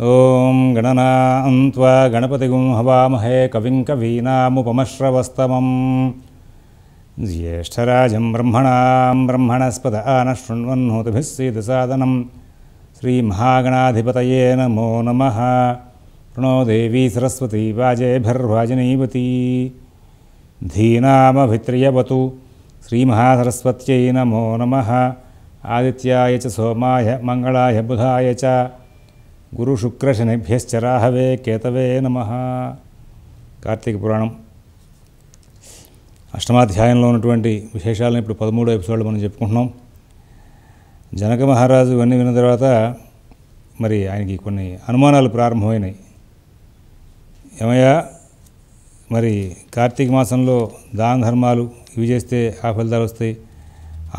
ॐ गणना अन्त्वा गणपतिगुं हवामहे कविं कवीनामुपमश्रवस्तमं ज्येष्ठराजं ब्रह्मणां ब्रह्मणस्पद आनशृण्वन्होतुभिः सीदसादनं नमो नम प्रणो देवी सरस्वती वाजेभिर्वाजिनीवती धीनामभित्र्यवतु श्रीमहासरस्वत्यै नमो नम आदित्याय च सोमाय मङ्गलाय बुधाय च గురుశుక్రశనిభ్యశ్చరాహవే కేతవే నమ కార్తీక పురాణం అష్టమాధ్యాయంలో ఉన్నటువంటి విశేషాలను ఇప్పుడు పదమూడో ఎపిసోడ్లు మనం చెప్పుకుంటున్నాం జనక మహారాజు అన్నీ విన్న తర్వాత మరి ఆయనకి కొన్ని అనుమానాలు ప్రారంభమైనాయి ఏమయ్యా మరి కార్తీక మాసంలో దాన ధర్మాలు ఇవి చేస్తే ఆ ఫలితాలు వస్తాయి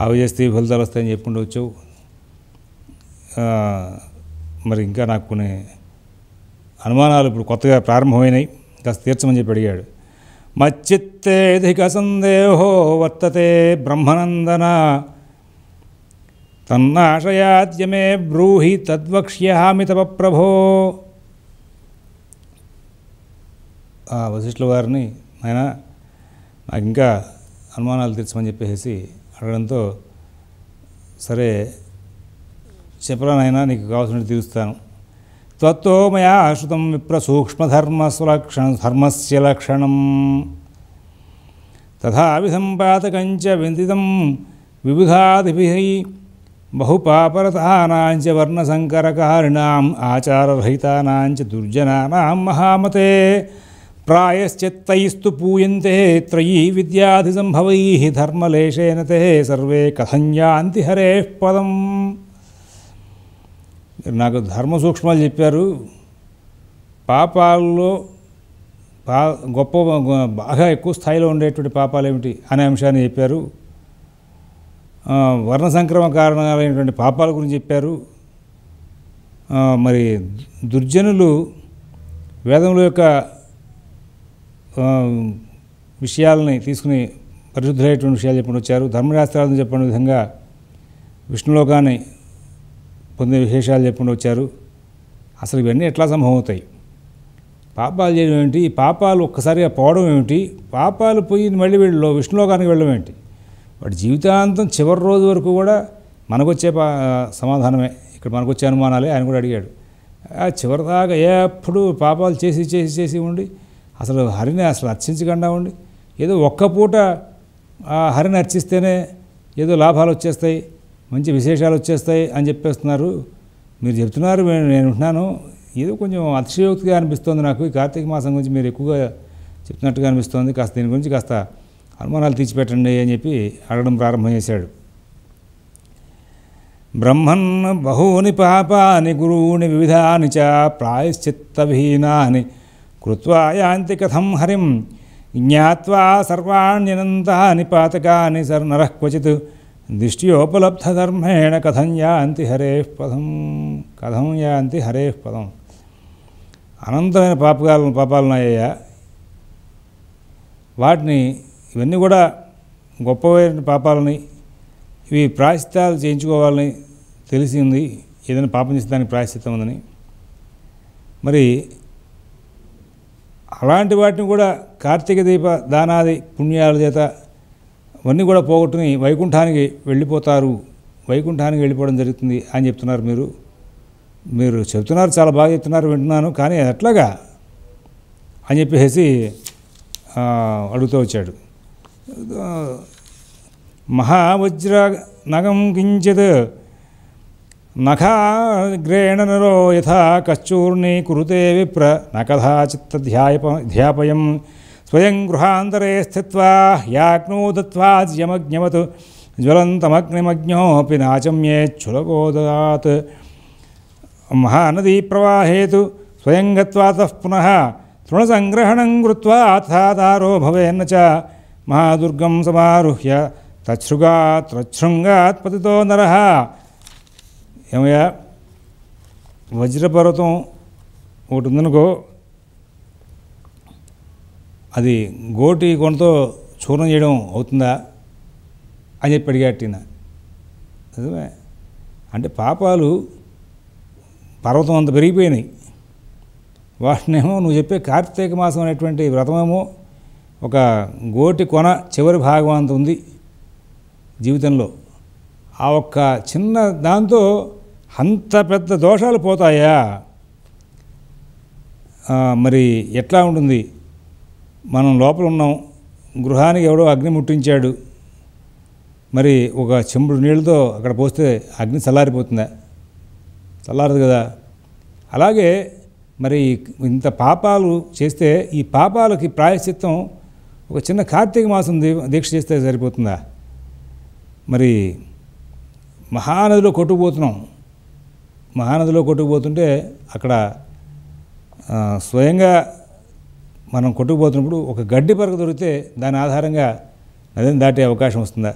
అవి చేస్తే ఈ ఫలితాలు వస్తాయని చెప్పుకుంటూ వచ్చావు మరి ఇంకా నాకుని అనుమానాలు ఇప్పుడు కొత్తగా ప్రారంభమైనాయి కా శిర్షం అని చెప్పి అడిగాడు మచిత్తేధిక సందేహో వర్తతే బ్రహ్మనందన తన్న ఆశయాద్యమే బ్రోహి తద్వక్ష్యహమి తపప్రభో ఆ వసిష్ఠల గారిని అయినా నాకు ఇంకా అనుమానాలు శిర్షం అని చెప్పేసి అడగడంతో సరే చెప్పరానైనా నీకు కావాల్సినట్టు తీరుస్తాను తత్వమయ మయా ఆశ్రుతం విప్ర సూక్ష్మధర్మస్వలక్షణ ధర్మస్య లక్షణం తథావిసంపాతకంచ విందితం వివిధాదిభి పాపరతానా వర్ణసంకరకారిణాం ఆచారరహితానాంచ దుర్జనానాం మహామతే ప్రాయశ్చిత్తైస్తు పూయంతే త్రయీ విద్యాధిసంభవై ధర్మలేశేన తే సర్వే కథం యాంతి హరేః పదం నాకు ధర్మ సూక్ష్మాలు చెప్పారు పాపాల్లో పా గొప్ప బాగా ఎక్కువ స్థాయిలో ఉండేటువంటి పాపాలు ఏమిటి అనే అంశాన్ని చెప్పారు వర్ణ సంక్రమ కారణాలైనటువంటి పాపాల గురించి చెప్పారు మరి దుర్జనులు వేదముల యొక్క విషయాలని తీసుకుని పరిశుద్ధులైనటువంటి విషయాలు చెప్పండి వచ్చారు ధర్మశాస్త్రాలను చెప్పిన విధంగా విష్ణులోకాన్ని పొందిన విశేషాలు చెప్పుకుంటూ వచ్చారు అసలు ఇవన్నీ ఎట్లా సంభవం అవుతాయి పాపాలు చేయడం ఏమిటి ఈ పాపాలు ఒక్కసారిగా పోవడం ఏమిటి పాపాలు పోయి మళ్ళీ వీళ్ళు విష్ణులోకానికి వెళ్ళడం ఏమిటి వాటి జీవితాంతం చివరి రోజు వరకు కూడా మనకొచ్చే సమాధానమే ఇక్కడ మనకొచ్చే అనుమానాలే ఆయన కూడా అడిగాడు చివరిదాకా ఎప్పుడు పాపాలు చేసి చేసి చేసి ఉండి అసలు హరిని అసలు అర్చించకుండా ఉండి ఏదో ఒక్క పూట హరిని అర్చిస్తేనే ఏదో లాభాలు వచ్చేస్తాయి మంచి విశేషాలు వచ్చేస్తాయి అని చెప్పేస్తున్నారు మీరు చెప్తున్నారు నేను ఉంటున్నాను ఏదో కొంచెం అతిశయోక్తిగా అనిపిస్తోంది నాకు ఈ కార్తీక మాసం గురించి మీరు ఎక్కువగా చెప్తున్నట్టుగా అనిపిస్తోంది కాస్త దీని గురించి కాస్త అనుమానాలు తీర్చిపెట్టండి అని చెప్పి అడగడం ప్రారంభం చేశాడు బ్రహ్మన్ బహూని పాపాని గురువుని వివిధాని చ ప్రాయశ్చిత్తహీనాని కృత్వా యాంతి కథం హరిం జ్ఞావా సర్వాణ్యనంతా పాతకాని సర్ నరః క్వచిత్ దిష్ట్యోపలబ్ధకర్మేణ కథం యాంతి హరే పదం కథం యాంతి హరే పదం అనంతమైన పాపకాలను పాపాలున్నాయ్యా వాటిని ఇవన్నీ కూడా గొప్పవైన పాపాలని ఇవి ప్రాయశ్చిత్తాలు చేయించుకోవాలని తెలిసింది ఏదైనా పాపం చేస్తే దానికి ప్రాయశ్చిత్తం ఉందని మరి అలాంటి వాటిని కూడా కార్తీక దీప దానాది పుణ్యాల చేత అవన్నీ కూడా పోగొట్టుకుని వైకుంఠానికి వెళ్ళిపోతారు వైకుంఠానికి వెళ్ళిపోవడం జరుగుతుంది అని చెప్తున్నారు మీరు మీరు చెప్తున్నారు చాలా బాగా చెప్తున్నారు వింటున్నాను కానీ ఎట్లాగా అని చెప్పేసి అడుగుతూ వచ్చాడు మహావజ్ర నగం కించిత్ నఖాగ్రేణ నరో యథా కచ్చూర్ణి కురుతే విప్ర చిత్త ధ్యాయప ధ్యాపయం स्वयं गृहांतरे स्थित याग्नो दत्वाद्यमज्ञमत् ज्वलन्तमग्निमज्ञोऽपि नाचम्येच्छुलकोदयात् महानदीप्रवाहे तु स्वयं गत्वा तः पुनः तृणसङ्ग्रहणं कृत्वा अथादारो भवन च महादुर्गम समारुह्य तच्छृगात् तच्छृङ्गात् पति नर एवया वज्रपर्वतम् ఒకటి అది గోటి కొనతో చూర్ణం చేయడం అవుతుందా అని చెప్పి అడిగాటిన నిజమే అంటే పాపాలు పర్వతం అంత పెరిగిపోయినాయి వాటినేమో నువ్వు చెప్పే కార్తీక మాసం అనేటువంటి వ్రతమేమో ఒక గోటి కొన చివరి భాగం అంత ఉంది జీవితంలో ఆ ఒక్క చిన్న దాంతో అంత పెద్ద దోషాలు పోతాయా మరి ఎట్లా ఉంటుంది మనం లోపల ఉన్నాం గృహానికి ఎవడో అగ్ని ముట్టించాడు మరి ఒక చెంబుడు నీళ్ళతో అక్కడ పోస్తే అగ్ని చల్లారిపోతుందా చల్లారదు కదా అలాగే మరి ఇంత పాపాలు చేస్తే ఈ పాపాలకి ప్రాయశ్చిత్తం ఒక చిన్న కార్తీక మాసం దీక్ష చేస్తే సరిపోతుందా మరి మహానదిలో కొట్టుకుపోతున్నాం మహానదిలో కొట్టుకుపోతుంటే అక్కడ స్వయంగా మనం కొట్టుకుపోతున్నప్పుడు ఒక గడ్డి పరక దొరికితే దాని ఆధారంగా నదిని దాటే అవకాశం వస్తుందా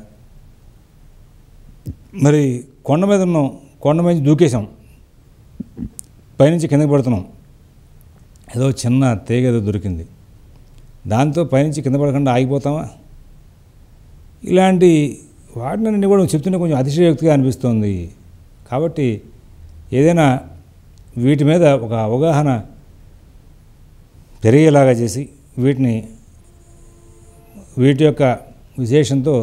మరి కొండ మీద ఉన్నాం కొండ మీద దూకేశాం పైనుంచి కిందకి పడుతున్నాం ఏదో చిన్న తీగ ఏదో దొరికింది దాంతో పైనుంచి కింద పడకుండా ఆగిపోతామా ఇలాంటి వాటిని కూడా చెప్తుంటే కొంచెం అతిశయోక్తిగా అనిపిస్తుంది కాబట్టి ఏదైనా వీటి మీద ఒక అవగాహన పెరిగేలాగా చేసి వీటిని వీటి యొక్క విశేషంతో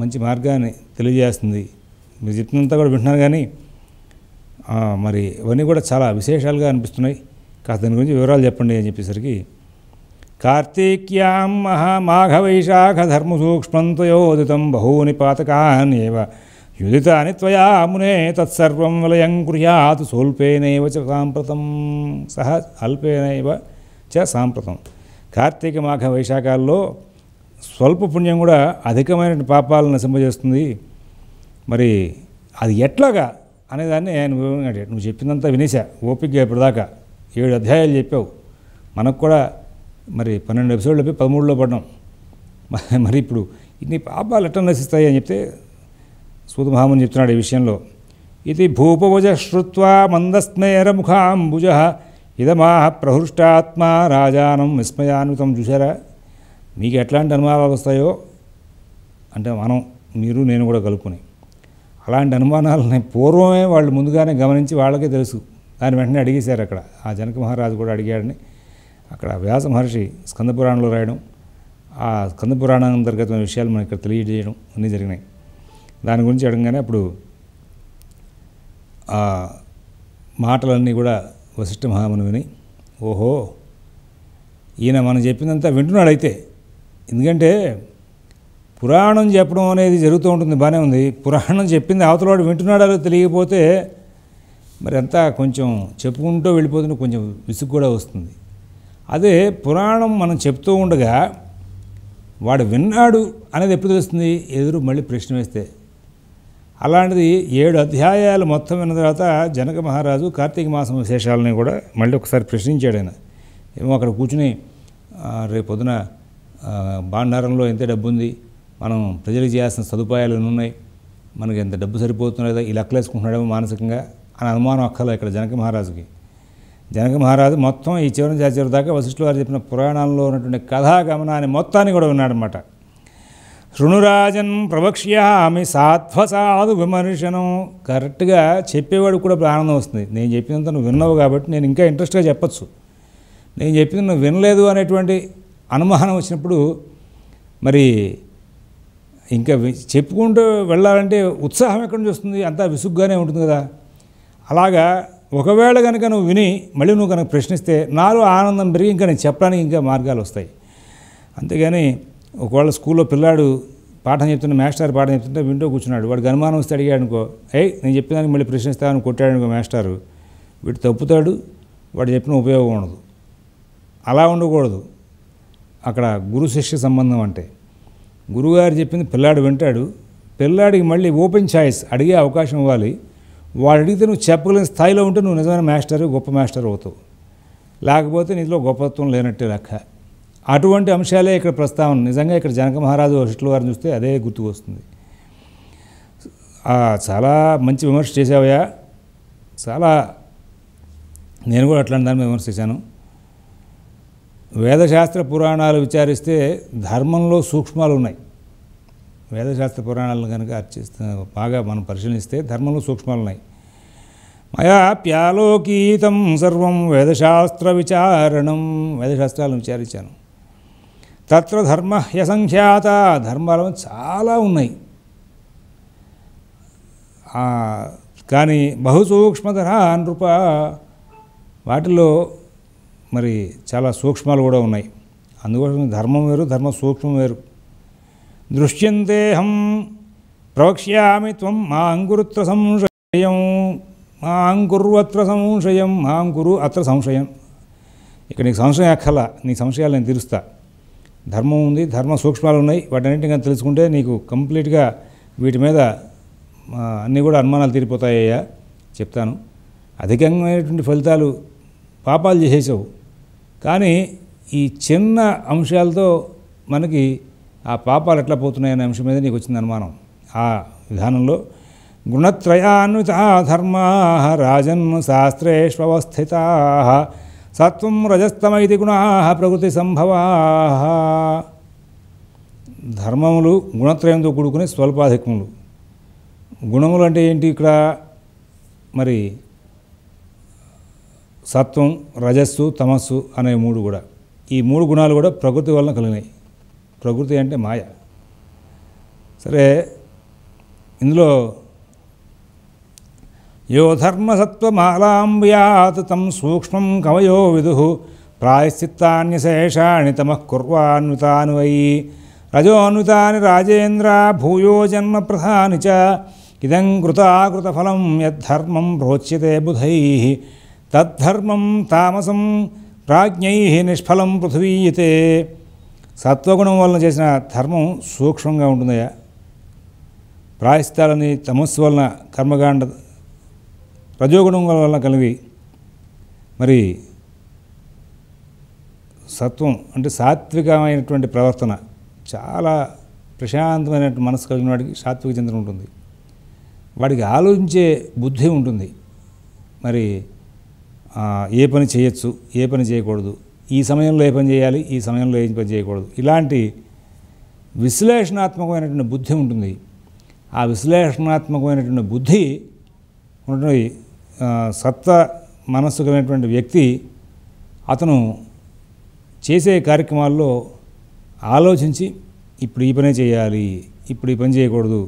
మంచి మార్గాన్ని తెలియజేస్తుంది మీరు చెప్తున్నంతా కూడా వింటున్నారు కానీ మరి ఇవన్నీ కూడా చాలా విశేషాలుగా అనిపిస్తున్నాయి కాస్త దాని గురించి వివరాలు చెప్పండి అని చెప్పేసరికి కార్తీక్యాం మహామాఘవైశాఖ ధర్మసూక్ష్మంతయోదితం బహూని పాతకాన్యేవ యుదితాని త్వయా మునే తత్సర్వం వలయం కుర్యాత్ సోల్పేనైవ సాంప్రతం సహ అల్పేనైవ చ సాంప్రతం కార్తీక మాఘ వైశాఖాల్లో స్వల్ప పుణ్యం కూడా అధికమైన పాపాలను నశింపజేస్తుంది మరి అది ఎట్లాగా అనేదాన్ని ఆయన నువ్వు చెప్పినంతా వినేశా ఓపిక ఇప్పటిదాకా ఏడు అధ్యాయాలు చెప్పావు మనకు కూడా మరి పన్నెండు ఎపిసోడ్లు చెప్పి పదమూడులో పడ్డాం మరి ఇప్పుడు ఇన్ని పాపాలు ఎట్లా నశిస్తాయి అని చెప్తే సూతమహాముని చెప్తున్నాడు ఈ విషయంలో ఇది భూపభుజ శ్రుత్వా మందస్మేరముఖాంబుజ ఇదమాహ ప్రహృష్టాత్మ రాజానం విస్మయాన్వితం చూసారా మీకు ఎట్లాంటి అనుమానాలు వస్తాయో అంటే మనం మీరు నేను కూడా కలుపుకుని అలాంటి అనుమానాలని పూర్వమే వాళ్ళు ముందుగానే గమనించి వాళ్ళకే తెలుసు దాని వెంటనే అడిగేశారు అక్కడ ఆ జనక మహారాజు కూడా అడిగాడని అక్కడ వ్యాస మహర్షి స్కందపురాణంలో రాయడం ఆ స్కందపురాణం అంతర్గత విషయాలు మనం ఇక్కడ తెలియజేయడం అన్నీ జరిగినాయి దాని గురించి అడగగానే అప్పుడు మాటలన్నీ కూడా వశిష్ఠ విని ఓహో ఈయన మనం చెప్పిందంతా వింటున్నాడు అయితే ఎందుకంటే పురాణం చెప్పడం అనేది జరుగుతూ ఉంటుంది బాగానే ఉంది పురాణం చెప్పింది అవతలవాడు వింటున్నాడో తెలియకపోతే మరి అంతా కొంచెం చెప్పుకుంటూ వెళ్ళిపోతుంది కొంచెం విసుగు కూడా వస్తుంది అదే పురాణం మనం చెప్తూ ఉండగా వాడు విన్నాడు అనేది ఎప్పుడు తెలుస్తుంది ఎదురు మళ్ళీ ప్రశ్న వేస్తే అలాంటిది ఏడు అధ్యాయాలు మొత్తం విన్న తర్వాత జనక మహారాజు కార్తీక మాసం విశేషాలని కూడా మళ్ళీ ఒకసారి ప్రశ్నించాడు ఆయన ఏమో అక్కడ కూర్చుని రేపు పొద్దున భాండారంలో ఎంత డబ్బు ఉంది మనం ప్రజలకు చేయాల్సిన సదుపాయాలు ఉన్నాయి మనకి ఎంత డబ్బు సరిపోతున్నదో ఈ లెక్కలేసుకుంటున్నాడేమో మానసికంగా అని అనుమానం అక్కర్లేదు ఇక్కడ జనక మహారాజుకి జనక మహారాజు మొత్తం ఈ చివరి చివరి దాకా వశిష్ఠులు వారు చెప్పిన పురాణాల్లో ఉన్నటువంటి కథా గమనాన్ని మొత్తాన్ని కూడా విన్నాడనమాట శృణురాజన్ ప్రవక్ష్యామి సాత్వసాధు విమర్శనం కరెక్ట్గా చెప్పేవాడు కూడా ప్రాణం వస్తుంది నేను చెప్పినంత నువ్వు విన్నావు కాబట్టి నేను ఇంకా ఇంట్రెస్ట్గా చెప్పచ్చు నేను చెప్పింది నువ్వు వినలేదు అనేటువంటి అనుమానం వచ్చినప్పుడు మరి ఇంకా చెప్పుకుంటూ వెళ్ళాలంటే ఉత్సాహం ఎక్కడి నుంచి వస్తుంది అంతా విసుగ్గానే ఉంటుంది కదా అలాగా ఒకవేళ కనుక నువ్వు విని మళ్ళీ నువ్వు కనుక ప్రశ్నిస్తే నాలో ఆనందం పెరిగి ఇంకా నేను చెప్పడానికి ఇంకా మార్గాలు వస్తాయి అంతేగాని ఒకవేళ స్కూల్లో పిల్లాడు పాఠం చెప్తున్న మాస్టర్ పాఠం చెప్తుంటే వింటూ కూర్చున్నాడు వాడు గనుమానం వస్తే అడిగాడు అనుకో అయ్యి నేను చెప్పినానికి మళ్ళీ ప్రశ్నిస్తాను కొట్టాడు అనుకో మాస్టారు వీడు తప్పుతాడు వాడు చెప్పిన ఉపయోగం ఉండదు అలా ఉండకూడదు అక్కడ గురు శిష్య సంబంధం అంటే గురుగారు చెప్పింది పిల్లాడు వింటాడు పిల్లాడికి మళ్ళీ ఓపెన్ ఛాయిస్ అడిగే అవకాశం ఇవ్వాలి వాడు అడిగితే నువ్వు చెప్పగలిగిన స్థాయిలో ఉంటే నువ్వు నిజమైన మాస్టర్ గొప్ప మాస్టర్ అవుతావు లేకపోతే నీలో గొప్పత్వం లేనట్టే లెక్క అటువంటి అంశాలే ఇక్కడ ప్రస్తావన నిజంగా ఇక్కడ జనక మహారాజు షిట్లు వారిని చూస్తే అదే గుర్తుకు వస్తుంది చాలా మంచి విమర్శ చేసావయా చాలా నేను కూడా అట్లాంటి దాన్ని విమర్శ చేశాను వేదశాస్త్ర పురాణాలు విచారిస్తే ధర్మంలో సూక్ష్మాలు ఉన్నాయి వేదశాస్త్ర పురాణాలను కనుక అర్చిస్తే బాగా మనం పరిశీలిస్తే ధర్మంలో సూక్ష్మాలు ఉన్నాయి మయా ప్యాలోకీతం సర్వం వేదశాస్త్ర విచారణం వేదశాస్త్రాలను విచారించాను తత్ర ధర్మ హ్యసంఖ్యాత ధర్మాలు చాలా ఉన్నాయి కానీ బహుసూక్ష్మధర నృప వాటిలో మరి చాలా సూక్ష్మాలు కూడా ఉన్నాయి అందుకోసం ధర్మం వేరు ధర్మ సూక్ష్మం వేరు దృశ్యంతేహం ప్రవక్ష్యామి త్వం మా అంకురుత్ర సంశయం మా అంకురువత్ర సంశయం మా అంకురు అత్ర సంశయం ఇక్కడ నీకు సంశయం అక్కల నీ సంశయాలు నేను తీరుస్తాను ధర్మం ఉంది ధర్మ సూక్ష్మాలు ఉన్నాయి కానీ తెలుసుకుంటే నీకు కంప్లీట్గా వీటి మీద అన్నీ కూడా అనుమానాలు తీరిపోతాయ్యా చెప్తాను అధికమైనటువంటి ఫలితాలు పాపాలు చేసేసావు కానీ ఈ చిన్న అంశాలతో మనకి ఆ పాపాలు ఎట్లా పోతున్నాయనే అంశం మీద నీకు వచ్చింది అనుమానం ఆ విధానంలో గుణత్రయాన్విత ధర్మా రాజన్ శాస్త్రేష్వస్థితా సత్వం రజస్తమైతి గుణ ప్రకృతి సంభవా ధర్మములు గుణత్రయంతో కూడుకుని స్వల్పాధికములు గుణములు అంటే ఏంటి ఇక్కడ మరి సత్వం రజస్సు తమస్సు అనే మూడు కూడా ఈ మూడు గుణాలు కూడా ప్రకృతి వలన కలిగినాయి ప్రకృతి అంటే మాయ సరే ఇందులో యో ధర్మసత్వమాలాంబ్యాత్ తం సూక్ష్మం కమయో విదు ప్రాయశ్చిత్తాన్యశేషాణి తమః కుర్వాన్వితాను వై రజోన్వితాని రాజేంద్ర భూయో జన్మ ప్రధాని ఇదం కృతాకృతఫలం యద్ధర్మం ప్రోచ్యతే బుధై తద్ధర్మం తామసం ప్రాజ్ఞై నిష్ఫలం పృథివీయతే సత్వగుణం వలన చేసిన ధర్మం సూక్ష్మంగా ఉంటుందయ్యా ప్రాయశ్చితాలని తమస్సు వలన కర్మకాండ రజోగుణం వల్ల కలిగి మరి సత్వం అంటే సాత్వికమైనటువంటి ప్రవర్తన చాలా ప్రశాంతమైన మనసు కలిగిన వాడికి సాత్విక చింతన ఉంటుంది వాడికి ఆలోచించే బుద్ధి ఉంటుంది మరి ఏ పని చేయొచ్చు ఏ పని చేయకూడదు ఈ సమయంలో ఏ పని చేయాలి ఈ సమయంలో ఏ పని చేయకూడదు ఇలాంటి విశ్లేషణాత్మకమైనటువంటి బుద్ధి ఉంటుంది ఆ విశ్లేషణాత్మకమైనటువంటి బుద్ధి ఉంటుంది సత్వ మనస్సు కలిగినటువంటి వ్యక్తి అతను చేసే కార్యక్రమాల్లో ఆలోచించి ఇప్పుడు ఈ పనే చేయాలి ఇప్పుడు ఈ పని చేయకూడదు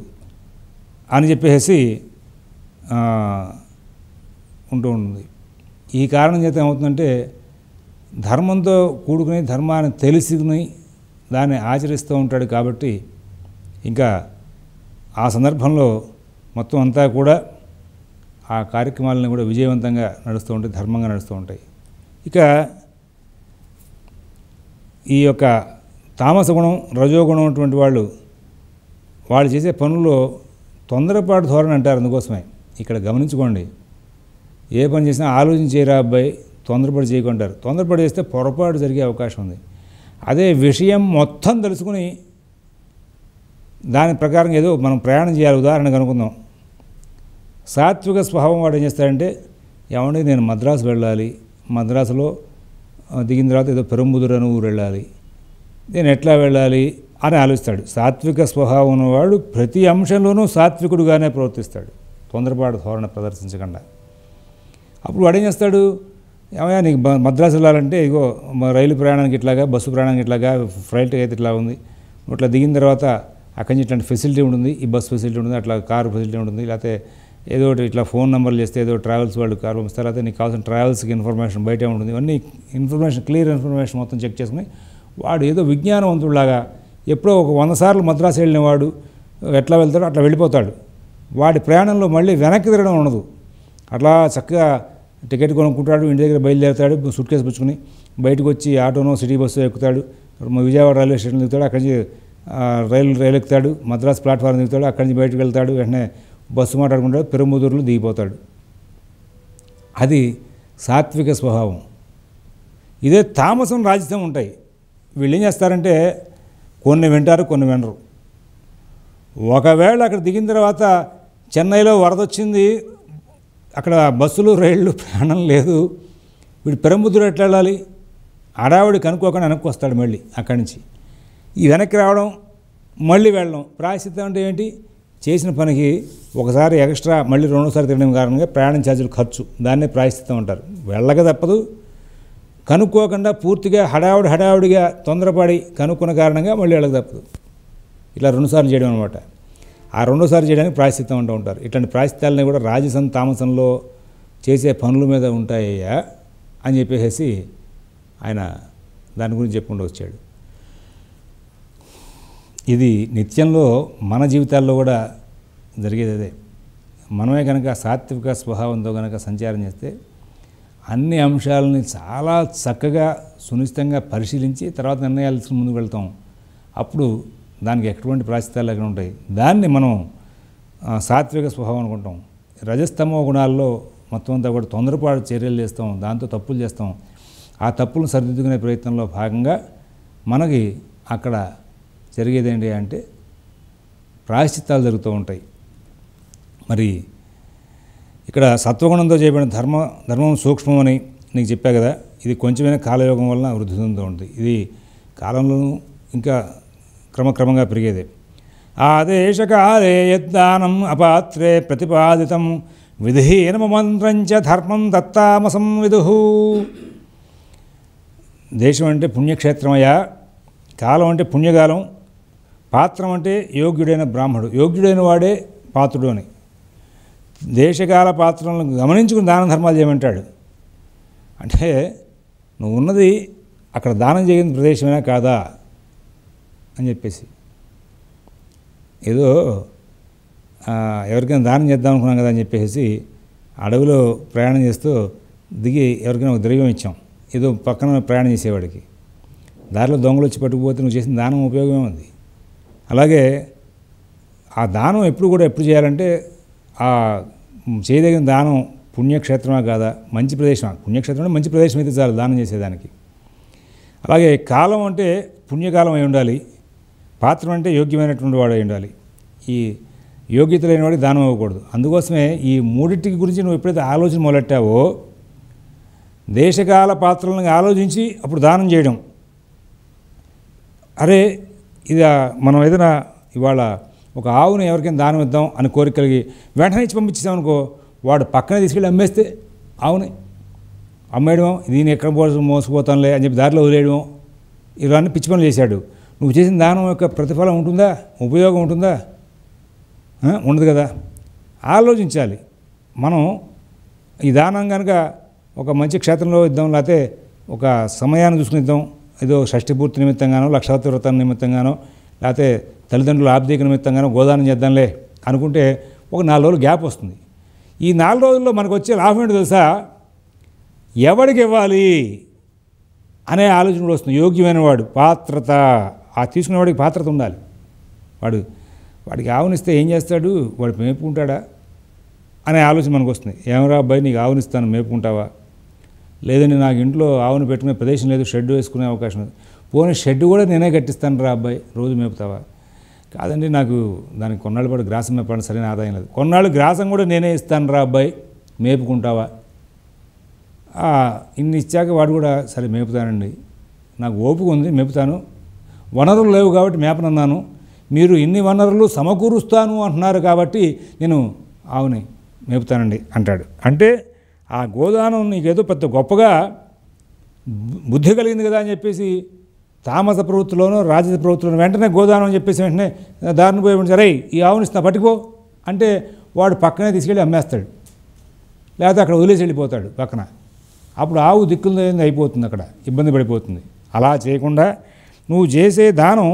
అని చెప్పేసి ఉంటూ ఉంటుంది ఈ కారణం చేత ఏమవుతుందంటే ధర్మంతో కూడుకుని ధర్మాన్ని తెలుసుకుని దాన్ని ఆచరిస్తూ ఉంటాడు కాబట్టి ఇంకా ఆ సందర్భంలో మొత్తం అంతా కూడా ఆ కార్యక్రమాలను కూడా విజయవంతంగా నడుస్తూ ఉంటాయి ధర్మంగా నడుస్తూ ఉంటాయి ఇక ఈ యొక్క తామస గుణం రజోగుణం అటువంటి వాళ్ళు వాళ్ళు చేసే పనుల్లో తొందరపాటు ధోరణి అంటారు అందుకోసమే ఇక్కడ గమనించుకోండి ఏ పని చేసినా ఆలోచించేరా అబ్బాయి తొందరపడి చేయకుంటారు తొందరపడి చేస్తే పొరపాటు జరిగే అవకాశం ఉంది అదే విషయం మొత్తం తెలుసుకుని దాని ప్రకారం ఏదో మనం ప్రయాణం చేయాలి ఉదాహరణకు అనుకుందాం సాత్విక స్వభావం వాడు ఏం చేస్తాడంటే ఏమంటే నేను మద్రాసు వెళ్ళాలి మద్రాసులో దిగిన తర్వాత ఏదో అని ఊరు వెళ్ళాలి నేను ఎట్లా వెళ్ళాలి అని ఆలోచిస్తాడు సాత్విక స్వభావం ఉన్నవాడు ప్రతి అంశంలోనూ సాత్వికుడుగానే ప్రవర్తిస్తాడు తొందరపాటు ధోరణ ప్రదర్శించకుండా అప్పుడు వాడు ఏం చేస్తాడు ఏమయ్యా నీకు మద్రాసు వెళ్ళాలంటే ఇగో రైలు ప్రయాణానికి ఇట్లాగా బస్సు ప్రయాణానికి ఇట్లాగా ఫ్లైట్ అయితే ఇట్లా ఉంది ఇట్లా దిగిన తర్వాత అక్కడి నుంచి ఇట్లాంటి ఫెసిలిటీ ఉంటుంది ఈ బస్సు ఫెసిలిటీ ఉంటుంది అట్లా కారు ఫెసిలిటీ ఉంటుంది లేకపోతే ఏదో ఒకటి ఇట్లా ఫోన్ నెంబర్లు చేస్తే ఏదో ట్రావెల్స్ వాళ్ళు కార్ పంపిస్తారు అయితే నీకు కావాల్సిన ట్రావెల్స్కి ఇన్ఫర్మేషన్ బయట ఉంటుంది ఇవన్నీ ఇన్ఫర్మేషన్ క్లియర్ ఇన్ఫర్మేషన్ మొత్తం చెక్ చేసుకుని వాడు ఏదో విజ్ఞానవంతుడిలాగా ఎప్పుడో ఒక వంద సార్లు మద్రాసు వెళ్ళిన వాడు ఎట్లా వెళ్తాడో అట్లా వెళ్ళిపోతాడు వాడి ప్రయాణంలో మళ్ళీ వెనక్కి తిరగడం ఉండదు అట్లా చక్కగా టికెట్ కొనుక్కుంటాడు ఇంటి దగ్గర బయలుదేరుతాడు సుట్ కేసు పుచ్చుకుని బయటకు వచ్చి ఆటోనో సిటీ బస్సు ఎక్కుతాడు విజయవాడ రైల్వే స్టేషన్ దిగుతాడు అక్కడి నుంచి రైలు రైలు ఎక్కుతాడు మద్రాస్ ప్లాట్ఫామ్ దిగుతాడు అక్కడి నుంచి బయటకు వెళ్తాడు వెంటనే బస్సు మాట్లాడుకుంటాడు పెరుముదురులు దిగిపోతాడు అది సాత్విక స్వభావం ఇదే తామసం రాజసం ఉంటాయి వీళ్ళు ఏం చేస్తారంటే కొన్ని వింటారు కొన్ని వినరు ఒకవేళ అక్కడ దిగిన తర్వాత చెన్నైలో వరదొచ్చింది అక్కడ బస్సులు రైళ్ళు ప్రయాణం లేదు వీడు పెరంబుద్ధుడు ఎట్లా వెళ్ళాలి ఆడావిడి కనుక్కోకుండా వెనక్కి వస్తాడు మళ్ళీ అక్కడి నుంచి ఈ వెనక్కి రావడం మళ్ళీ వెళ్ళడం ప్రాయశ్చిత్తం అంటే ఏంటి చేసిన పనికి ఒకసారి ఎక్స్ట్రా మళ్ళీ రెండోసారి తినడం కారణంగా ప్రయాణం ఛార్జీలు ఖర్చు దాన్నే ప్రాయశ్చితం ఉంటారు వెళ్ళక తప్పదు కనుక్కోకుండా పూర్తిగా హడావుడి హడావుడిగా తొందరపడి కనుక్కున్న కారణంగా మళ్ళీ వెళ్ళక తప్పదు ఇలా రెండుసార్లు చేయడం అనమాట ఆ రెండోసారి చేయడానికి ప్రాయశ్చిత్తం ఉంటూ ఉంటారు ఇట్లాంటి ప్రాయశ్చిత్తాలని కూడా రాజసం తామసంలో చేసే పనుల మీద ఉంటాయ్యా అని చెప్పేసి ఆయన దాని గురించి చెప్పుకుంటూ వచ్చాడు ఇది నిత్యంలో మన జీవితాల్లో కూడా జరిగేది అదే మనమే కనుక సాత్విక స్వభావంతో కనుక సంచారం చేస్తే అన్ని అంశాలని చాలా చక్కగా సునిశ్చితంగా పరిశీలించి తర్వాత నిర్ణయాలు తీసుకుని ముందుకు వెళ్తాం అప్పుడు దానికి ఎటువంటి ప్రాచితాలు లేకుండా ఉంటాయి దాన్ని మనం సాత్విక స్వభావం అనుకుంటాం రజస్తమ గుణాల్లో మొత్తం అంతా కూడా తొందరపాటు చర్యలు చేస్తాం దాంతో తప్పులు చేస్తాం ఆ తప్పులను సరిదిద్దుకునే ప్రయత్నంలో భాగంగా మనకి అక్కడ జరిగేదేంటి అంటే ప్రాయశ్చిత్తాలు జరుగుతూ ఉంటాయి మరి ఇక్కడ సత్వగుణంతో చేయబడిన ధర్మ ధర్మం సూక్ష్మమని నీకు చెప్పా కదా ఇది కొంచెమైన కాలయోగం వలన వృద్ధి చెందుతూ ఉంటుంది ఇది కాలంలోనూ ఇంకా క్రమక్రమంగా పెరిగేదే ఆదేశకాలే యద్దానం అపాత్రే ప్రతిపాదితం చ ధర్మం దత్తామసం విదు దేశం అంటే పుణ్యక్షేత్రమయ్యా కాలం అంటే పుణ్యకాలం పాత్రం అంటే యోగ్యుడైన బ్రాహ్మడు యోగ్యుడైన వాడే పాత్రుడు అని దేశకాల పాత్రలను గమనించుకుని దాన ధర్మాలు చేయమంటాడు అంటే నువ్వు ఉన్నది అక్కడ దానం చేయని ప్రదేశమైనా కాదా అని చెప్పేసి ఏదో ఎవరికైనా దానం చేద్దాం అనుకున్నాం కదా అని చెప్పేసి అడవిలో ప్రయాణం చేస్తూ దిగి ఎవరికైనా ఒక ద్రవ్యం ఇచ్చాం ఏదో పక్కన ప్రయాణం చేసేవాడికి దారిలో దొంగలు వచ్చి పట్టుకుపోతే నువ్వు చేసిన దానం ఉపయోగమే ఉంది అలాగే ఆ దానం ఎప్పుడు కూడా ఎప్పుడు చేయాలంటే ఆ చేయదగిన దానం పుణ్యక్షేత్రమా కాదా మంచి ప్రదేశమా పుణ్యక్షేత్రం అంటే మంచి ప్రదేశం అయితే చాలు దానం చేసేదానికి అలాగే కాలం అంటే పుణ్యకాలం అయి ఉండాలి పాత్ర అంటే యోగ్యమైనటువంటి వాడు అయి ఉండాలి ఈ యోగ్యత వాడికి దానం అవ్వకూడదు అందుకోసమే ఈ మూడింటికి గురించి నువ్వు ఎప్పుడైతే ఆలోచన మొదలెట్టావో దేశకాల పాత్రలను ఆలోచించి అప్పుడు దానం చేయడం అరే ఇది మనం ఏదైనా ఇవాళ ఒక ఆవును ఎవరికైనా దానం ఇద్దాం అని కోరిక కలిగి వెంటనే ఇచ్చి పంపించామనుకో వాడు పక్కనే తీసుకెళ్ళి అమ్మేస్తే ఆవుని అమ్మేయడం దీన్ని ఎక్కడ పోసి మోసపోతానులే అని చెప్పి దారిలో వదిలేయడం ఇవన్నీ పిచ్చి పనులు చేశాడు నువ్వు చేసిన దానం యొక్క ప్రతిఫలం ఉంటుందా ఉపయోగం ఉంటుందా ఉండదు కదా ఆలోచించాలి మనం ఈ దానం కనుక ఒక మంచి క్షేత్రంలో ఇద్దాం లేకపోతే ఒక సమయాన్ని చూసుకుని ఇద్దాం ఏదో షష్ఠిపూర్తి నిమిత్తంగానో లక్షాతి వ్రతం నిమిత్తంగానో లేకపోతే తల్లిదండ్రుల ఆర్థిక నిమిత్తంగానో గోదానం చేద్దాంలే అనుకుంటే ఒక నాలుగు రోజులు గ్యాప్ వస్తుంది ఈ నాలుగు రోజుల్లో మనకు వచ్చే లాభం ఏంటి తెలుసా ఎవడికి ఇవ్వాలి అనే ఆలోచన కూడా వస్తుంది యోగ్యమైన వాడు పాత్రత ఆ తీసుకునేవాడికి పాత్రత ఉండాలి వాడు వాడికి ఆవునిస్తే ఏం చేస్తాడు వాడు మేపుకుంటాడా అనే ఆలోచన మనకు వస్తుంది ఏమరా అబ్బాయి నీకు ఆవునిస్తాను మేపుకుంటావా లేదండి నాకు ఇంట్లో ఆవును పెట్టుకునే ప్రదేశం లేదు షెడ్ వేసుకునే అవకాశం లేదు పోనీ షెడ్ కూడా నేనే కట్టిస్తాను రా అబ్బాయి రోజు మేపుతావా కాదండి నాకు దానికి కొన్నాళ్ళు పాటు గ్రాసం మేపడం సరైన ఆదాయం లేదు కొన్నాళ్ళు గ్రాసం కూడా నేనే ఇస్తాను రా అబ్బాయి మేపుకుంటావా ఇన్ని ఇచ్చాక వాడు కూడా సరే మేపుతానండి నాకు ఓపిక ఉంది మేపుతాను వనరులు లేవు కాబట్టి మేపనన్నాను మీరు ఇన్ని వనరులు సమకూరుస్తాను అంటున్నారు కాబట్టి నేను ఆవుని మేపుతానండి అంటాడు అంటే ఆ గోదానం నీకేదో పెద్ద గొప్పగా బుద్ధి కలిగింది కదా అని చెప్పేసి తామస ప్రభుత్వంలోనూ రాజస ప్రవృత్తిలోనూ వెంటనే గోదానం అని చెప్పేసి వెంటనే దారిని పోయి సరే ఈ ఆవుని ఇస్తా పట్టుకో అంటే వాడు పక్కనే తీసుకెళ్ళి అమ్మేస్తాడు లేకపోతే అక్కడ వదిలేసి వెళ్ళిపోతాడు పక్కన అప్పుడు ఆవు దిక్కులు అయిపోతుంది అక్కడ ఇబ్బంది పడిపోతుంది అలా చేయకుండా నువ్వు చేసే దానం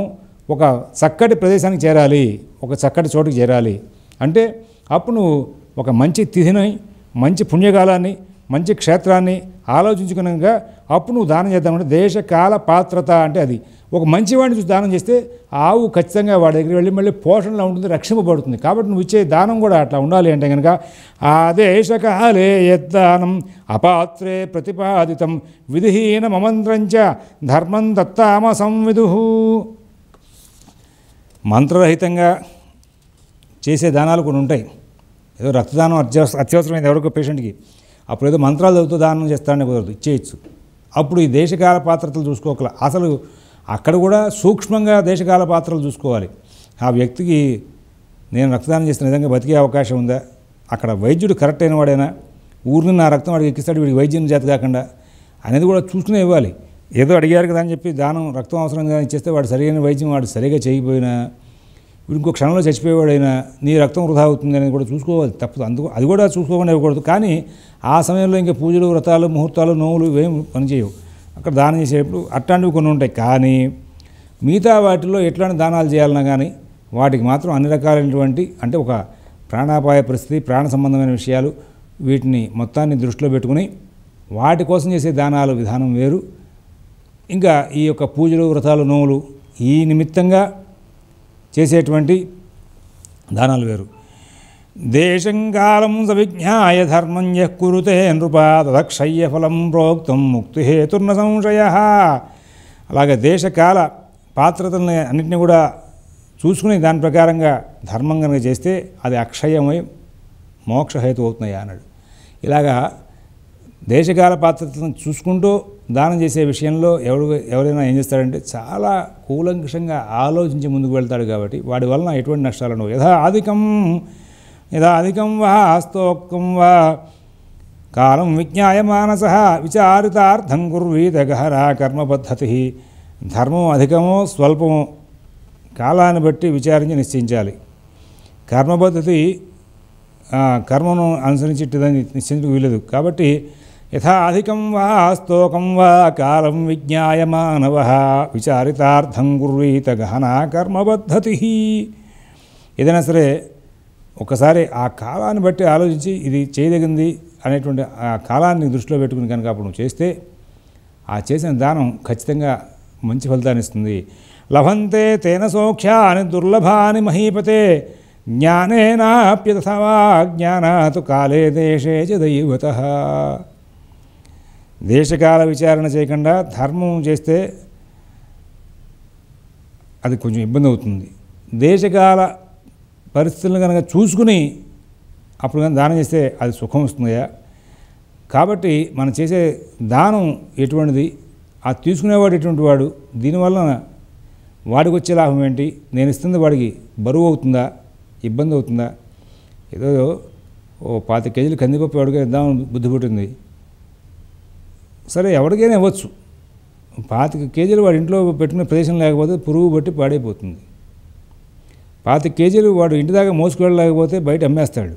ఒక చక్కటి ప్రదేశానికి చేరాలి ఒక చక్కటి చోటుకి చేరాలి అంటే అప్పుడు నువ్వు ఒక మంచి తిథిని మంచి పుణ్యకాలాన్ని మంచి క్షేత్రాన్ని ఆలోచించుకున్నాక అప్పుడు నువ్వు దానం చేద్దామంటే దేశ కాల పాత్రత అంటే అది ఒక మంచివాడిని చూసి దానం చేస్తే ఆవు ఖచ్చితంగా వాడి దగ్గర వెళ్ళి మళ్ళీ పోషణలో ఉంటుంది రక్షింపబడుతుంది కాబట్టి నువ్వు ఇచ్చే దానం కూడా అట్లా ఉండాలి అంటే కనుక ఆ దేశకాలే యద్దానం అపాత్రే ప్రతిపాదితం విధిహీన మమంత్రంచ ధర్మం దత్తామ సంవిధు మంత్రరహితంగా చేసే దానాలు కూడా ఉంటాయి ఏదో రక్తదానం అత్యవసర అత్యవసరమైంది ఎవరికో పేషెంట్కి అప్పుడు ఏదో మంత్రాలు చదువుతూ దానం చేస్తారని కుదరదు ఇచ్చేయచ్చు అప్పుడు ఈ దేశకాల పాత్రలు చూసుకోకల అసలు అక్కడ కూడా సూక్ష్మంగా దేశకాల పాత్రలు చూసుకోవాలి ఆ వ్యక్తికి నేను రక్తదానం చేసిన విధంగా బతికే అవకాశం ఉందా అక్కడ వైద్యుడు కరెక్ట్ అయిన వాడైనా ఊరిని నా రక్తం వాడికి ఎక్కిస్తాడు వీడికి వైద్యం చేత కాకుండా అనేది కూడా చూసుకునే ఇవ్వాలి ఏదో అడిగారు కదా అని చెప్పి దానం రక్తం అవసరం కానీ ఇచ్చేస్తే వాడు సరైన వైద్యం వాడు సరిగా చేయకపోయినా వీడు ఇంకో క్షణంలో చచ్చిపోయేవాడైనా నీ రక్తం వృధా అవుతుంది అనేది కూడా చూసుకోవాలి తప్పదు అందుకు అది కూడా చూసుకోకుండా ఇవ్వకూడదు కానీ ఆ సమయంలో ఇంకా పూజలు వ్రతాలు ముహూర్తాలు నోవులు ఇవేం పనిచేయవు అక్కడ దానం చేసేటప్పుడు అట్లాంటివి కొన్ని ఉంటాయి కానీ మిగతా వాటిల్లో ఎట్లాంటి దానాలు చేయాలన్నా కానీ వాటికి మాత్రం అన్ని రకాలైనటువంటి అంటే ఒక ప్రాణాపాయ పరిస్థితి ప్రాణ సంబంధమైన విషయాలు వీటిని మొత్తాన్ని దృష్టిలో పెట్టుకుని వాటి కోసం చేసే దానాలు విధానం వేరు ఇంకా ఈ యొక్క పూజలు వ్రతాలు నోవులు ఈ నిమిత్తంగా చేసేటువంటి దానాలు వేరు దేశం కాలం సవిజ్ఞాయ ధర్మం యకురుతే కురుతే తదక్షయ్య ఫలం ప్రోక్తం ముక్తి హేతున్న సంశయ అలాగే దేశకాల పాత్రతల్ని అన్నింటినీ కూడా చూసుకుని దాని ప్రకారంగా ధర్మం కనుక చేస్తే అది అక్షయమై మోక్షహేతు అవుతున్నాయా అన్నాడు ఇలాగా దేశకాల పాత్రతను చూసుకుంటూ దానం చేసే విషయంలో ఎవరు ఎవరైనా ఏం చేస్తారంటే చాలా కూలంకషంగా ఆలోచించి ముందుకు వెళ్తాడు కాబట్టి వాడి వలన ఎటువంటి నష్టాలను యథా అధికం యథా అధికం వా హస్తోక్తం వా కాలం విజ్ఞాయ మానస విచారితార్థం కుర్వీ గహరా కర్మ పద్ధతి ధర్మం అధికమో స్వల్పమో కాలాన్ని బట్టి విచారించి నిశ్చయించాలి కర్మ పద్ధతి కర్మను అనుసరించి నిశ్చయించడం వీలదు కాబట్టి యథాధికం వా స్తోకం వా కాలం విజ్ఞాయ మానవ విచారితార్థం గుర్వీత గహనా కర్మబద్ధతి ఏదైనా సరే ఒకసారి ఆ కాలాన్ని బట్టి ఆలోచించి ఇది చేయదగింది అనేటువంటి ఆ కాలాన్ని దృష్టిలో పెట్టుకుని కనుక అప్పుడు చేస్తే ఆ చేసిన దానం ఖచ్చితంగా మంచి ఫలితాన్ని ఇస్తుంది లభంతే తేన సోక్ష్యాని దుర్లభాని మహీపతే జ్ఞానేనాప్యథవా జ్ఞానాతు కాలే దేశే చ దైవత దేశకాల విచారణ చేయకుండా ధర్మం చేస్తే అది కొంచెం ఇబ్బంది అవుతుంది దేశకాల పరిస్థితులను కనుక చూసుకుని అప్పుడు కానీ దానం చేస్తే అది సుఖం వస్తుందయా కాబట్టి మనం చేసే దానం ఎటువంటిది ఆ తీసుకునేవాడు ఎటువంటి వాడు దీనివల్ల వాడికి వచ్చే లాభం ఏంటి నేను ఇస్తుంది వాడికి బరువు అవుతుందా ఇబ్బంది అవుతుందా ఏదో ఓ పాతి కేజీలు కందిపప్పు వాడికి ఇద్దామని బుద్ధిపెట్టింది సరే ఎవరికైనా ఇవ్వచ్చు పాతిక కేజీలు వాడి ఇంట్లో పెట్టుకునే ప్రదేశం లేకపోతే పురుగు బట్టి పాడైపోతుంది పాతిక కేజీలు వాడు ఇంటి దాకా మోసుకెళ్ళలేకపోతే బయట అమ్మేస్తాడు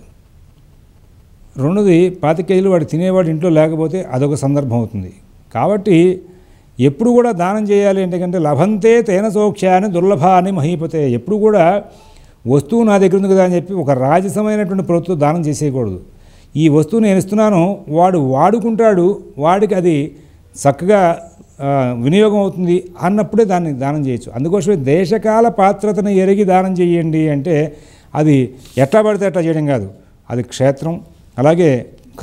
రెండోది పాతిక కేజీలు వాడు తినేవాడు ఇంట్లో లేకపోతే అదొక సందర్భం అవుతుంది కాబట్టి ఎప్పుడు కూడా దానం చేయాలి ఏంటంటే లభంతే తేన సౌఖ్యాన్ని దుర్లభాన్ని మహీపతే ఎప్పుడు కూడా వస్తువు నా దగ్గర ఉంది కదా అని చెప్పి ఒక రాజసమైనటువంటి ప్రభుత్వం దానం చేసేయకూడదు ఈ వస్తువు నేను ఇస్తున్నాను వాడు వాడుకుంటాడు వాడికి అది చక్కగా వినియోగం అవుతుంది అన్నప్పుడే దాన్ని దానం చేయొచ్చు అందుకోసమే దేశకాల పాత్రతను ఎరిగి దానం చేయండి అంటే అది ఎట్లా పడితే ఎట్లా చేయడం కాదు అది క్షేత్రం అలాగే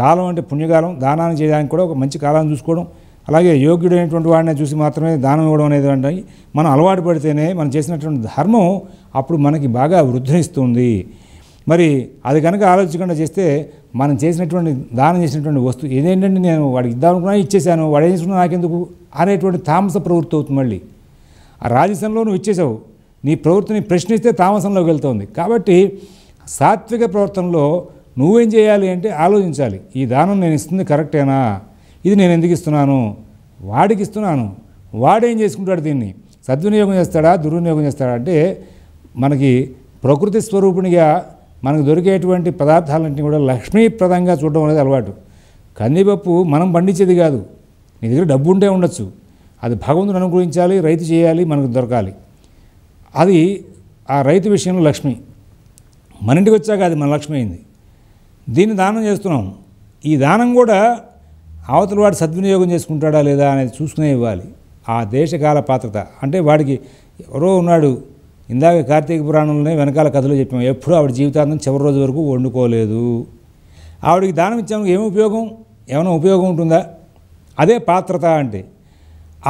కాలం అంటే పుణ్యకాలం దానాన్ని చేయడానికి కూడా ఒక మంచి కాలాన్ని చూసుకోవడం అలాగే యోగ్యుడైనటువంటి వాడిని చూసి మాత్రమే దానం ఇవ్వడం అనేది మనం అలవాటు పడితేనే మనం చేసినటువంటి ధర్మం అప్పుడు మనకి బాగా వృద్ధినిస్తుంది మరి అది కనుక ఆలోచించకుండా చేస్తే మనం చేసినటువంటి దానం చేసినటువంటి వస్తువు ఏదేంటంటే నేను వాడికి ఇద్దామనుకున్నా ఇచ్చేసాను వాడు ఏం చేసుకున్నా నాకెందుకు అనేటువంటి తామస ప్రవృత్తి అవుతుంది మళ్ళీ ఆ రాజసంలో నువ్వు ఇచ్చేసావు నీ ప్రవృత్తిని ప్రశ్నిస్తే తామసంలోకి వెళ్తుంది కాబట్టి సాత్విక ప్రవర్తనలో నువ్వేం చేయాలి అంటే ఆలోచించాలి ఈ దానం నేను ఇస్తుంది కరెక్టేనా ఇది నేను ఎందుకు ఇస్తున్నాను వాడికి ఇస్తున్నాను వాడేం చేసుకుంటాడు దీన్ని సద్వినియోగం చేస్తాడా దుర్వినియోగం చేస్తాడా అంటే మనకి ప్రకృతి స్వరూపునిగా మనకు దొరికేటువంటి పదార్థాలన్నీ కూడా లక్ష్మీప్రదంగా చూడడం అనేది అలవాటు కందిపప్పు మనం పండించేది కాదు నీ దగ్గర డబ్బు ఉంటే ఉండొచ్చు అది భగవంతుని అనుగ్రహించాలి రైతు చేయాలి మనకు దొరకాలి అది ఆ రైతు విషయంలో లక్ష్మి మన ఇంటికి వచ్చాక అది మన లక్ష్మి అయింది దీన్ని దానం చేస్తున్నాం ఈ దానం కూడా అవతల వాడు సద్వినియోగం చేసుకుంటాడా లేదా అనేది చూసుకునే ఇవ్వాలి ఆ దేశకాల పాత్రత అంటే వాడికి ఎవరో ఉన్నాడు ఇందాక కార్తీక పురాణంలోనే వెనకాల కథలు చెప్పాము ఎప్పుడు ఆవిడ జీవితాంతం చివరి రోజు వరకు వండుకోలేదు ఆవిడికి దానం ఇచ్చాము ఏమి ఉపయోగం ఏమైనా ఉపయోగం ఉంటుందా అదే పాత్రత అంటే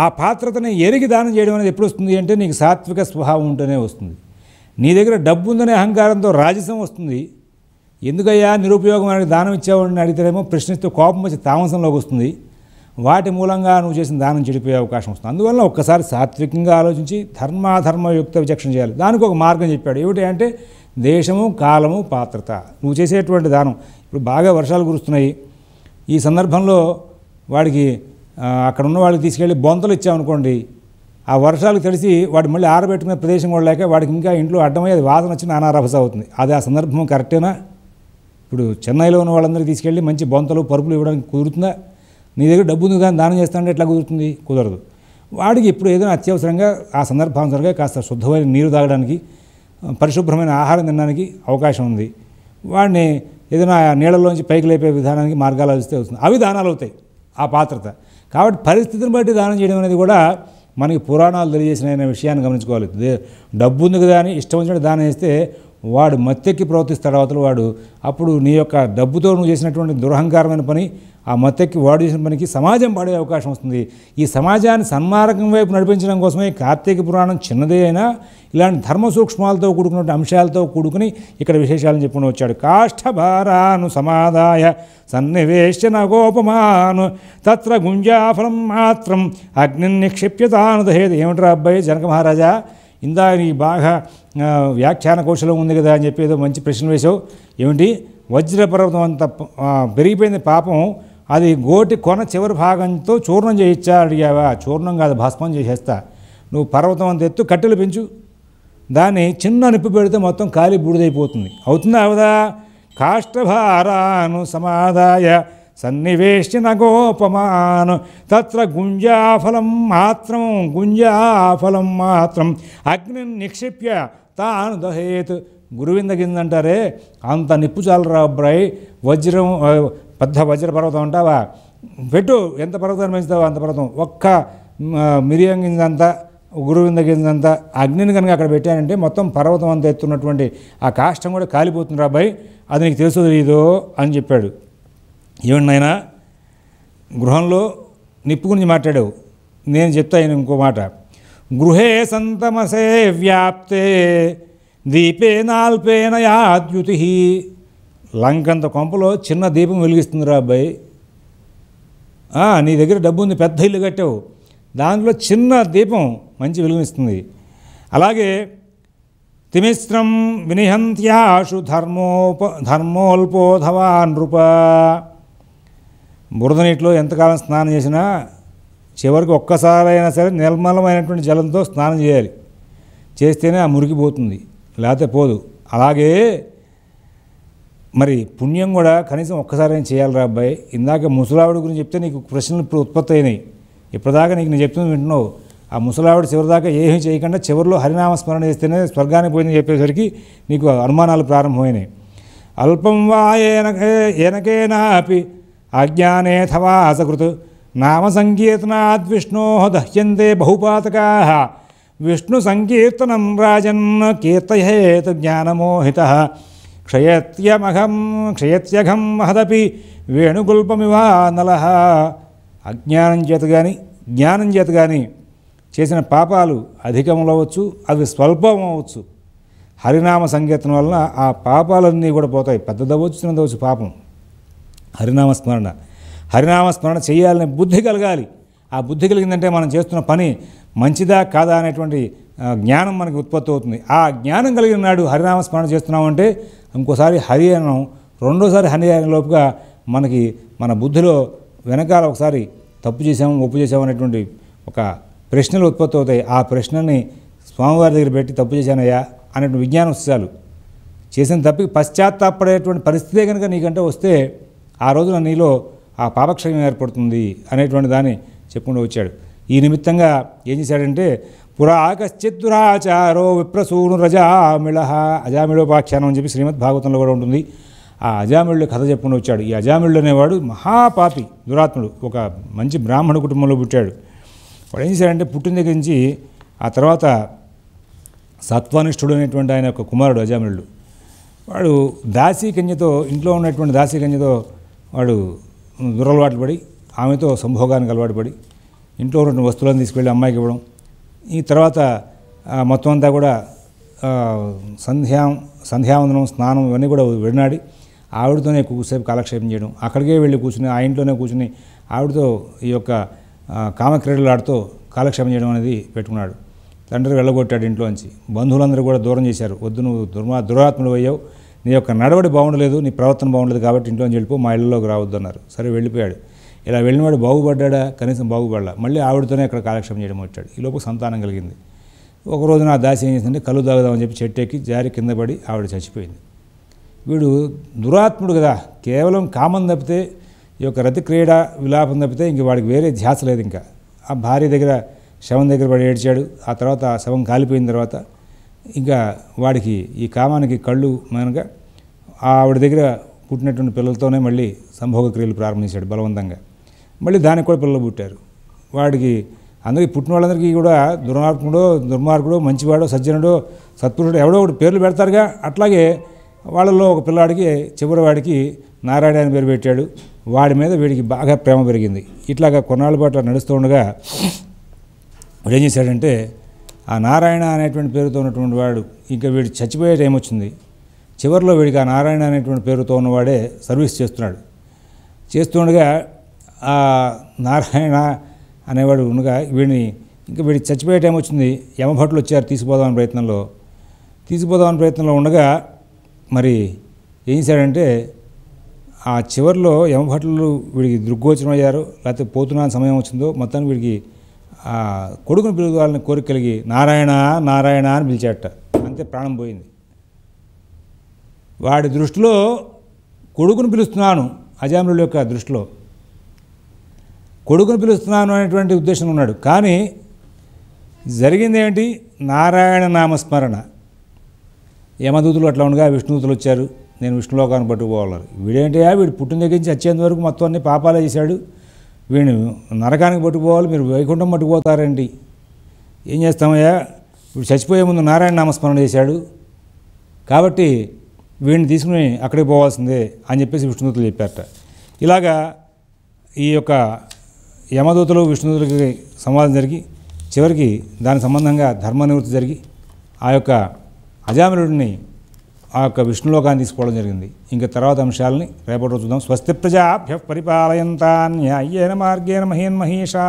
ఆ పాత్రతని ఎరిగి దానం చేయడం అనేది ఎప్పుడు వస్తుంది అంటే నీకు సాత్విక స్వభావం ఉంటేనే వస్తుంది నీ దగ్గర డబ్బు ఉందనే అహంకారంతో రాజసం వస్తుంది ఎందుకయ్యా నిరుపయోగం దానం అని అడిగితేనేమో ప్రశ్నిస్తూ కోపం వచ్చి తామసంలోకి వస్తుంది వాటి మూలంగా నువ్వు చేసిన దానం చెడిపోయే అవకాశం వస్తుంది అందువల్ల ఒక్కసారి సాత్వికంగా ఆలోచించి ధర్మాధర్మయుక్త విచక్షణ చేయాలి దానికి ఒక మార్గం చెప్పాడు ఏమిటి అంటే దేశము కాలము పాత్రత నువ్వు చేసేటువంటి దానం ఇప్పుడు బాగా వర్షాలు కురుస్తున్నాయి ఈ సందర్భంలో వాడికి అక్కడ ఉన్న వాడికి తీసుకెళ్ళి బొంతలు ఇచ్చామనుకోండి ఆ వర్షాలు తెలిసి వాడు మళ్ళీ ఆరబెట్టుకునే ప్రదేశం కూడా లేక వాడికి ఇంకా ఇంట్లో అడ్డమయ్యేది వాసన వచ్చి అనారభస అవుతుంది అది ఆ సందర్భం కరెక్టేనా ఇప్పుడు చెన్నైలో ఉన్న వాళ్ళందరికీ తీసుకెళ్ళి మంచి బొంతలు పరుపులు ఇవ్వడానికి కుదురుతుందా నీ దగ్గర డబ్బు ఉంది కానీ దానం అంటే ఎట్లా కుదురుతుంది కుదరదు వాడికి ఇప్పుడు ఏదైనా అత్యవసరంగా ఆ సందర్భానుసారంగా కాస్త శుద్ధమైన నీరు తాగడానికి పరిశుభ్రమైన ఆహారం తినడానికి అవకాశం ఉంది వాడిని ఏదైనా నీళ్ళలోంచి పైకి లేపే విధానానికి మార్గాలు అవిస్తే వస్తుంది అవి దానాలు అవుతాయి ఆ పాత్రత కాబట్టి పరిస్థితిని బట్టి దానం చేయడం అనేది కూడా మనకి పురాణాలు తెలియజేసిన విషయాన్ని గమనించుకోవాలి డబ్బు ఉంది కదా అని ఇష్టం వచ్చినట్టు దానం చేస్తే వాడు మత్తెక్కి ప్రవర్తిస్తాడు అవతల వాడు అప్పుడు నీ యొక్క డబ్బుతో నువ్వు చేసినటువంటి దురహంకారమైన పని ఆ మత్తెక్కి వాడు చేసిన పనికి సమాజం పాడే అవకాశం వస్తుంది ఈ సమాజాన్ని సన్మార్గం వైపు నడిపించడం కోసమే కార్తీక పురాణం చిన్నదే అయినా ఇలాంటి ధర్మ సూక్ష్మాలతో కూడుకున్న అంశాలతో కూడుకుని ఇక్కడ విశేషాలను చెప్పుకుని వచ్చాడు కాష్టభారాను సమాదాయ సన్నివేశ గోపమాను తత్ర గుంజాఫలం మాత్రం అగ్ని నిక్షిప్యత దహేది ఏమిట్రా అబ్బాయి జనక మహారాజా ఇందా నీ బాగా వ్యాఖ్యాన కౌశలం ఉంది కదా అని చెప్పి ఏదో మంచి ప్రశ్న వేశావు ఏమిటి వజ్రపర్వతం అంత పెరిగిపోయింది పాపం అది గోటి కొన చివరి భాగంతో చూర్ణం చేయించా అడిగావా చూర్ణం కాదు భస్మం చేసేస్తా నువ్వు పర్వతం అంత ఎత్తు కట్టెలు పెంచు దాన్ని చిన్న నిప్పు పెడితే మొత్తం ఖాళీ బూడిదైపోతుంది అవుతుంది అవదా కాష్టభారాను సమాదాయ సన్నివేశిన గోపమాను తత్ర గుంజాఫలం మాత్రం గుంజాఫలం మాత్రం అగ్ని నిక్షిప్య తాను దహేత్ గురువింద కింద అంటారే అంత నిప్పు చాలరా అబ్బాయి వజ్రం పెద్ద వజ్ర పర్వతం అంటావా పెట్టు ఎంత పర్వతాన్ని పెంచుతావా అంత పర్వతం ఒక్క మిరియం గింజంతా గురువింద గింజంతా అగ్నిని కనుక అక్కడ పెట్టానంటే మొత్తం పర్వతం అంతా ఎత్తున్నటువంటి ఆ కాష్టం కూడా కాలిపోతుంది అబ్బాయి అది నీకు తెలుసు తెలియదు అని చెప్పాడు ఏమండి నాయన గృహంలో నిప్పు గురించి మాట్లాడావు నేను చెప్తా ఇంకో మాట గృహే సంతమసే వ్యాప్తే దీపేనాల్పేన యాద్యుతి లంకంత కొంపలో చిన్న దీపం వెలిగిస్తుందిరా అబ్బాయి నీ దగ్గర డబ్బు ఉంది పెద్ద ఇల్లు కట్టావు దాంట్లో చిన్న దీపం మంచి వెలుగునిస్తుంది అలాగే తిమిశ్రం వినిహంత్యాశు ధర్మోప ధర్మోల్పోధవా నృప బురద నీటిలో ఎంతకాలం స్నానం చేసినా చివరికి ఒక్కసారైనా సరే నిర్మలమైనటువంటి జలంతో స్నానం చేయాలి చేస్తేనే ఆ మురికి పోతుంది లేకపోతే పోదు అలాగే మరి పుణ్యం కూడా కనీసం ఒక్కసారైనా చేయాలిరా అబ్బాయి ఇందాక ముసలావిడ గురించి చెప్తే నీకు ప్రశ్నలు ఇప్పుడు ఉత్పత్తి అయినాయి ఇప్పటిదాకా నీకు నేను చెప్తుంది వింటున్నావు ఆ ముసలావిడ చివరిదాకా ఏమీ చేయకుండా చివరిలో హరినామ స్మరణ చేస్తేనే స్వర్గానికి పోయిందని చెప్పేసరికి నీకు అనుమానాలు ప్రారంభమైనాయి అల్పం వా ఏనకే ఏనకేనాపి అజ్ఞానేథవా అసకృత్ విష్ణో దహ్యంతే బహుపాతకా విష్ణు సంకీర్తనం రాజన్ కీర్తయేత్ జ్ఞానమోహిత క్షయత్యమఘం క్షయత్యఘం మహదపి వేణుగుల్పమివా నల అజ్ఞానం చేత కానీ జ్ఞానం చేత కానీ చేసిన పాపాలు అధికములవచ్చు అవి స్వల్పం అవ్వచ్చు హరినామ సంకీర్తన వలన ఆ పాపాలన్నీ కూడా పోతాయి పెద్దదవచ్చు చిన్నదవచ్చు పాపం హరినామ స్మరణ హరినామ స్మరణ చేయాలనే బుద్ధి కలగాలి ఆ బుద్ధి కలిగిందంటే మనం చేస్తున్న పని మంచిదా కాదా అనేటువంటి జ్ఞానం మనకి ఉత్పత్తి అవుతుంది ఆ జ్ఞానం కలిగిన నాడు హరినామ స్మరణ చేస్తున్నామంటే ఇంకోసారి హరి అనం రెండోసారి హరి అనే లోపుగా మనకి మన బుద్ధిలో వెనకాల ఒకసారి తప్పు చేసాము ఒప్పు చేసాము అనేటువంటి ఒక ప్రశ్నలు ఉత్పత్తి అవుతాయి ఆ ప్రశ్నని స్వామివారి దగ్గర పెట్టి తప్పు చేశానయ్యా అనేటువంటి విజ్ఞానం ఉత్సాలు చేసిన తప్పికి పశ్చాత్తాపడేటువంటి పరిస్థితే కనుక నీకంటే వస్తే ఆ రోజున నీలో ఆ పాపక్షయం ఏర్పడుతుంది అనేటువంటి దాన్ని చెప్పుకుంటూ వచ్చాడు ఈ నిమిత్తంగా ఏం చేశాడంటే పురాకశ్చిద్దురాచారో విప్రసూను రజామిళ అజామిళోపాఖ్యానం అని చెప్పి శ్రీమద్ భాగవతంలో కూడా ఉంటుంది ఆ అజామిళ్ళు కథ చెప్పుకుంటూ వచ్చాడు ఈ అజామిళ్ళు అనేవాడు మహాపాపి దురాత్ముడు ఒక మంచి బ్రాహ్మణ కుటుంబంలో పుట్టాడు వాడు ఏం చేశాడంటే పుట్టిన దగ్గర నుంచి ఆ తర్వాత సత్వనిష్ఠుడు అనేటువంటి ఆయన ఒక కుమారుడు అజామిళ్ళు వాడు దాసీ కన్యతో ఇంట్లో ఉన్నటువంటి దాసీ కన్యతో వాడు దురలవాటు పడి ఆమెతో సంభోగానికి అలవాటు పడి ఇంట్లో రెండు వస్తువులను తీసుకెళ్ళి అమ్మాయికి ఇవ్వడం ఈ తర్వాత మొత్తం అంతా కూడా సంధ్యా సంధ్యావందనం స్నానం ఇవన్నీ కూడా విడినాడి ఆవిడతోనే ఎక్కువసేపు కాలక్షేపం చేయడం అక్కడికే వెళ్ళి కూర్చుని ఆ ఇంట్లోనే కూర్చుని ఆవిడతో ఈ యొక్క కామక్రీడలు ఆడుతూ కాలక్షేపం చేయడం అనేది పెట్టుకున్నాడు తండ్రి వెళ్ళగొట్టాడు ఇంట్లోంచి బంధువులందరూ కూడా దూరం చేశారు వద్దు నువ్వు దుర్మా దురాత్మలు అయ్యావు నీ యొక్క నడవడి బాగుండలేదు నీ ప్రవర్తన బాగుండలేదు కాబట్టి అని వెళ్ళిపో మా ఇళ్ళలోకి అన్నారు సరే వెళ్ళిపోయాడు ఇలా వెళ్ళినవాడు బాగుపడ్డా కనీసం బాగుపడలా మళ్ళీ ఆవిడతోనే ఇక్కడ కాలక్షేపం చేయడం వచ్చాడు ఈ లోపు సంతానం కలిగింది ఒక రోజు నా దాసి ఏం చేసిందంటే కళ్ళు తాగుదామని చెప్పి చెట్టు ఎక్కి జారి కింద పడి ఆవిడ చచ్చిపోయింది వీడు దురాత్ముడు కదా కేవలం కామం తప్పితే ఈ యొక్క రతి క్రీడ విలాపం తప్పితే ఇంక వాడికి వేరే ధ్యాస లేదు ఇంకా ఆ భార్య దగ్గర శవం దగ్గర పడి ఏడ్చాడు ఆ తర్వాత ఆ శవం కాలిపోయిన తర్వాత ఇంకా వాడికి ఈ కామానికి కళ్ళు మనగా ఆవిడ దగ్గర పుట్టినటువంటి పిల్లలతోనే మళ్ళీ సంభోగ క్రియలు ప్రారంభించాడు బలవంతంగా మళ్ళీ దానికి కూడా పిల్లలు పుట్టారు వాడికి అందరికీ పుట్టిన వాళ్ళందరికీ కూడా దుర్మార్గుడో దుర్మార్గుడో మంచివాడో సజ్జనుడో సత్పురుషుడు ఎవడో ఒకటి పేర్లు పెడతారుగా అట్లాగే వాళ్ళల్లో ఒక పిల్లాడికి చివరి వాడికి నారాయణ అని పేరు పెట్టాడు వాడి మీద వీడికి బాగా ప్రేమ పెరిగింది ఇట్లాగా కొన్నాళ్ళ పాటు నడుస్తూ ఉండగా వాడు ఏం చేశాడంటే ఆ నారాయణ అనేటువంటి పేరుతో ఉన్నటువంటి వాడు ఇంకా వీడు చచ్చిపోయే టైం వచ్చింది చివరిలో వీడికి ఆ నారాయణ అనేటువంటి పేరుతో ఉన్నవాడే సర్వీస్ చేస్తున్నాడు చేస్తుండగా ఆ నారాయణ అనేవాడు ఉండగా వీడిని ఇంకా వీడి చచ్చిపోయే టైం వచ్చింది యమభట్లు వచ్చారు తీసుకుపోదామని ప్రయత్నంలో తీసుకుపోదామని ప్రయత్నంలో ఉండగా మరి ఏం చేశాడంటే ఆ చివరిలో యమభట్లు వీడికి దృగ్గోచరం అయ్యారు లేకపోతే పోతున్న సమయం వచ్చిందో మొత్తానికి వీడికి కొడుకును పిలుగాలని కోరిక కలిగి నారాయణ నారాయణ అని పిలిచేట అంతే ప్రాణం పోయింది వాడి దృష్టిలో కొడుకును పిలుస్తున్నాను అజాముల యొక్క దృష్టిలో కొడుకును పిలుస్తున్నాను అనేటువంటి ఉద్దేశం ఉన్నాడు కానీ జరిగింది నారాయణ నామస్మరణ యమదూతులు అట్లా ఉండగా విష్ణుదూతులు వచ్చారు నేను విష్ణులోకాన్ని పట్టుకుపోవాలి వీడేంటియా వీడు పుట్టిన దగ్గర నుంచి వచ్చేంత వరకు మొత్తం అన్ని పాపాలే చేశాడు వీడిని నరకానికి పట్టుకుపోవాలి మీరు వైకుంఠం పట్టుకుపోతారండి ఏం చేస్తామయ్యా ఇప్పుడు చచ్చిపోయే ముందు నారాయణ నామస్మరణ చేశాడు కాబట్టి వీడిని తీసుకుని అక్కడికి పోవాల్సిందే అని చెప్పేసి విష్ణుదూతులు చెప్పారట ఇలాగా ఈ యొక్క యమదూతలు విష్ణుదూతులకి సంవాదం జరిగి చివరికి దాని సంబంధంగా నివృత్తి జరిగి ఆ యొక్క అజామరుడిని ఆ యొక్క విష్ణులోకాన్ని తీసుకోవడం జరిగింది ఇంకా తర్వాత అంశాలని రేపటి రోజు చూద్దాం స్వస్తి ప్రజాభ్య పరిపాలయంతా న్యాయేన మార్గేణ మహేన్మహీషా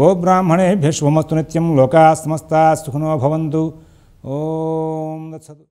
గోబ్రాహ్మణేభ్య శుభమస్తు నిత్యం లోకా సమస్త సుఖనో భవంతు ఓం దత్సదు